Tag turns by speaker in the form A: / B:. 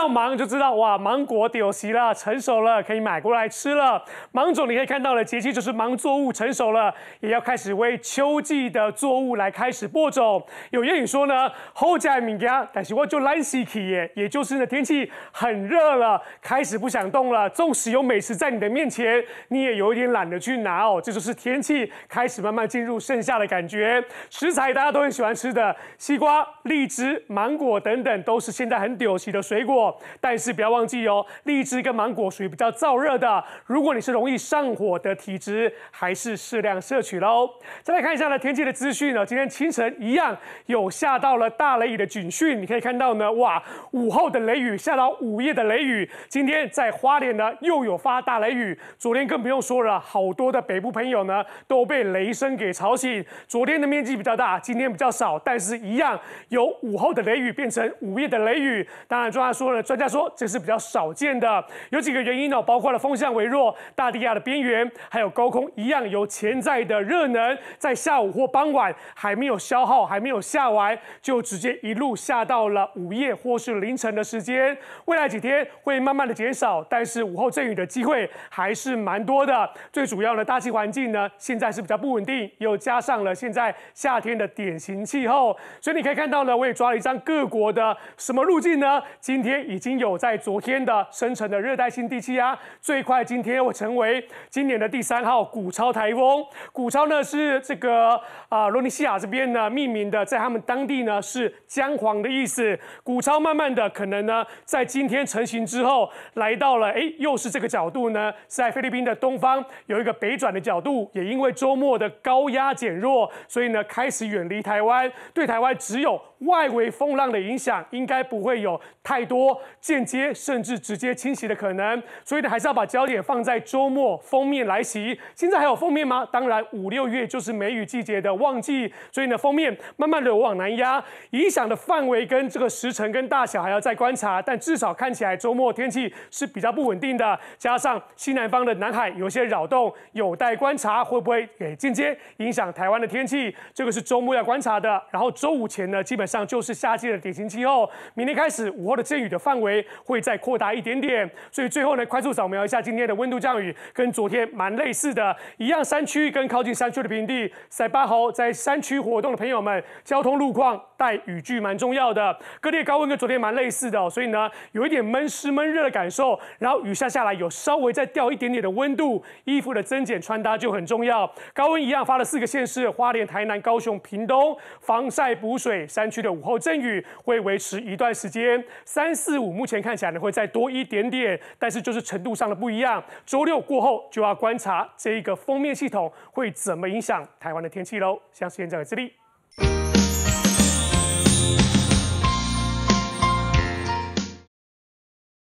A: 要忙就知道哇，芒果丢席了，成熟了可以买过来吃了。芒种你可以看到了，节气就是芒作物成熟了，也要开始为秋季的作物来开始播种。有谚语说呢，后在民家，但是我就懒西起耶，也就是呢天气很热了，开始不想动了。纵使有美食在你的面前，你也有一点懒得去拿哦。这就是天气开始慢慢进入盛夏的感觉。食材大家都很喜欢吃的西瓜、荔枝、芒果等等，都是现在很丢席的水果。但是不要忘记哦，荔枝跟芒果属于比较燥热的，如果你是容易上火的体质，还是适量摄取喽。再来看一下呢天气的资讯呢，今天清晨一样有下到了大雷雨的警讯，你可以看到呢，哇，午后的雷雨下到午夜的雷雨，今天在花莲呢又有发大雷雨，昨天更不用说了，好多的北部朋友呢都被雷声给吵醒。昨天的面积比较大，今天比较少，但是一样有午后的雷雨变成午夜的雷雨，当然专家说了。专家说，这是比较少见的，有几个原因呢，包括了风向微弱、大地压的边缘，还有高空一样有潜在的热能，在下午或傍晚还没有消耗，还没有下完，就直接一路下到了午夜或是凌晨的时间。未来几天会慢慢的减少，但是午后阵雨的机会还是蛮多的。最主要的，大气环境呢，现在是比较不稳定，又加上了现在夏天的典型气候，所以你可以看到呢，我也抓了一张各国的什么路径呢？今天。已经有在昨天的生成的热带性低气压，最快今天会成为今年的第三号古超台风。古超呢是这个啊，罗尼西亚这边呢命名的，在他们当地呢是姜黄的意思。古超慢慢的可能呢，在今天成型之后，来到了哎，又是这个角度呢，在菲律宾的东方有一个北转的角度。也因为周末的高压减弱，所以呢开始远离台湾，对台湾只有外围风浪的影响，应该不会有太多。间接甚至直接侵袭的可能，所以呢，还是要把焦点放在周末封面来袭。现在还有封面吗？当然，五六月就是梅雨季节的旺季，所以呢，封面慢慢的往南压，影响的范围跟这个时辰跟大小还要再观察。但至少看起来周末天气是比较不稳定的，加上西南方的南海有些扰动，有待观察会不会给间接影响台湾的天气。这个是周末要观察的。然后周五前呢，基本上就是夏季的典型气候。明天开始午后的阵雨的范围会再扩大一点点，所以最后呢，快速扫描一下今天的温度降雨，跟昨天蛮类似的一样。山区跟靠近山区的平地，塞八猴在山区活动的朋友们，交通路况带雨具蛮重要的。各地高温跟昨天蛮类似的，所以呢，有一点闷湿闷热的感受，然后雨下下来有稍微再掉一点点的温度，衣服的增减穿搭就很重要。高温一样发了四个县市：花莲、台南、高雄、屏东。防晒补水，山区的午后阵雨会维持一段时间。三四。目前看起来呢会再多一点点，但是就是程度上的不一样。周六过后就要观察这一个封面系统会怎么影响台湾的天气喽。详细现在有资历。